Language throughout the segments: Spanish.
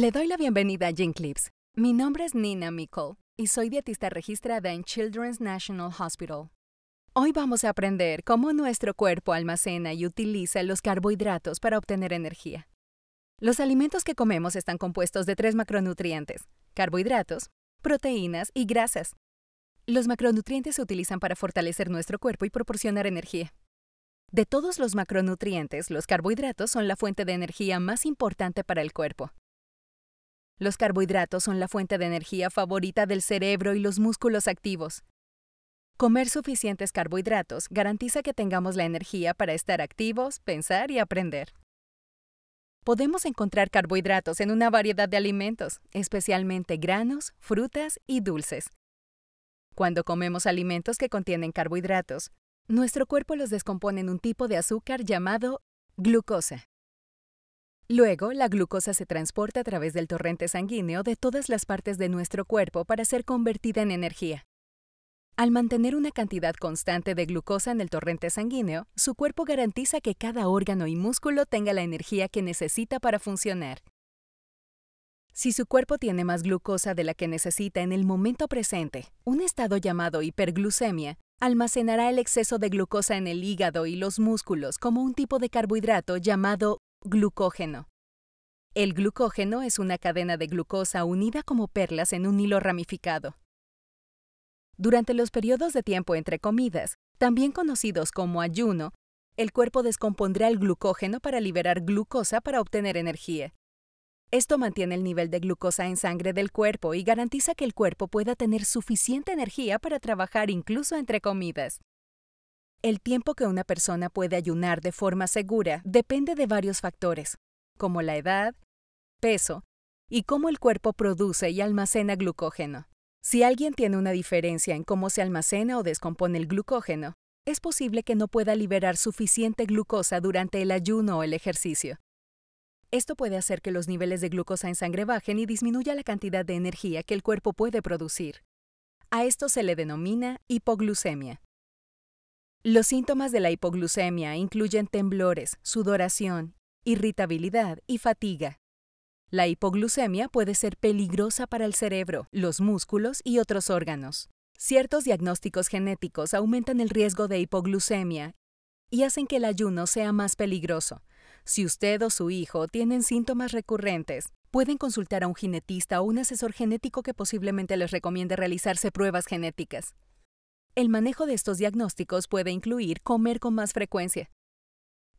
Le doy la bienvenida a Gene Clips. Mi nombre es Nina Mikol y soy dietista registrada en Children's National Hospital. Hoy vamos a aprender cómo nuestro cuerpo almacena y utiliza los carbohidratos para obtener energía. Los alimentos que comemos están compuestos de tres macronutrientes, carbohidratos, proteínas y grasas. Los macronutrientes se utilizan para fortalecer nuestro cuerpo y proporcionar energía. De todos los macronutrientes, los carbohidratos son la fuente de energía más importante para el cuerpo. Los carbohidratos son la fuente de energía favorita del cerebro y los músculos activos. Comer suficientes carbohidratos garantiza que tengamos la energía para estar activos, pensar y aprender. Podemos encontrar carbohidratos en una variedad de alimentos, especialmente granos, frutas y dulces. Cuando comemos alimentos que contienen carbohidratos, nuestro cuerpo los descompone en un tipo de azúcar llamado glucosa. Luego, la glucosa se transporta a través del torrente sanguíneo de todas las partes de nuestro cuerpo para ser convertida en energía. Al mantener una cantidad constante de glucosa en el torrente sanguíneo, su cuerpo garantiza que cada órgano y músculo tenga la energía que necesita para funcionar. Si su cuerpo tiene más glucosa de la que necesita en el momento presente, un estado llamado hiperglucemia, almacenará el exceso de glucosa en el hígado y los músculos como un tipo de carbohidrato llamado Glucógeno. El glucógeno es una cadena de glucosa unida como perlas en un hilo ramificado. Durante los periodos de tiempo entre comidas, también conocidos como ayuno, el cuerpo descompondrá el glucógeno para liberar glucosa para obtener energía. Esto mantiene el nivel de glucosa en sangre del cuerpo y garantiza que el cuerpo pueda tener suficiente energía para trabajar incluso entre comidas. El tiempo que una persona puede ayunar de forma segura depende de varios factores, como la edad, peso y cómo el cuerpo produce y almacena glucógeno. Si alguien tiene una diferencia en cómo se almacena o descompone el glucógeno, es posible que no pueda liberar suficiente glucosa durante el ayuno o el ejercicio. Esto puede hacer que los niveles de glucosa en sangre bajen y disminuya la cantidad de energía que el cuerpo puede producir. A esto se le denomina hipoglucemia. Los síntomas de la hipoglucemia incluyen temblores, sudoración, irritabilidad y fatiga. La hipoglucemia puede ser peligrosa para el cerebro, los músculos y otros órganos. Ciertos diagnósticos genéticos aumentan el riesgo de hipoglucemia y hacen que el ayuno sea más peligroso. Si usted o su hijo tienen síntomas recurrentes, pueden consultar a un genetista o un asesor genético que posiblemente les recomiende realizarse pruebas genéticas. El manejo de estos diagnósticos puede incluir comer con más frecuencia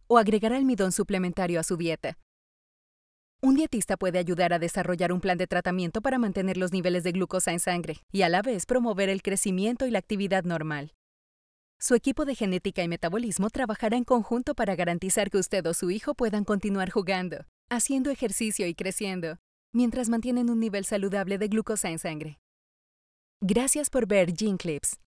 o agregar almidón suplementario a su dieta. Un dietista puede ayudar a desarrollar un plan de tratamiento para mantener los niveles de glucosa en sangre y a la vez promover el crecimiento y la actividad normal. Su equipo de genética y metabolismo trabajará en conjunto para garantizar que usted o su hijo puedan continuar jugando, haciendo ejercicio y creciendo, mientras mantienen un nivel saludable de glucosa en sangre. Gracias por ver Gene Clips.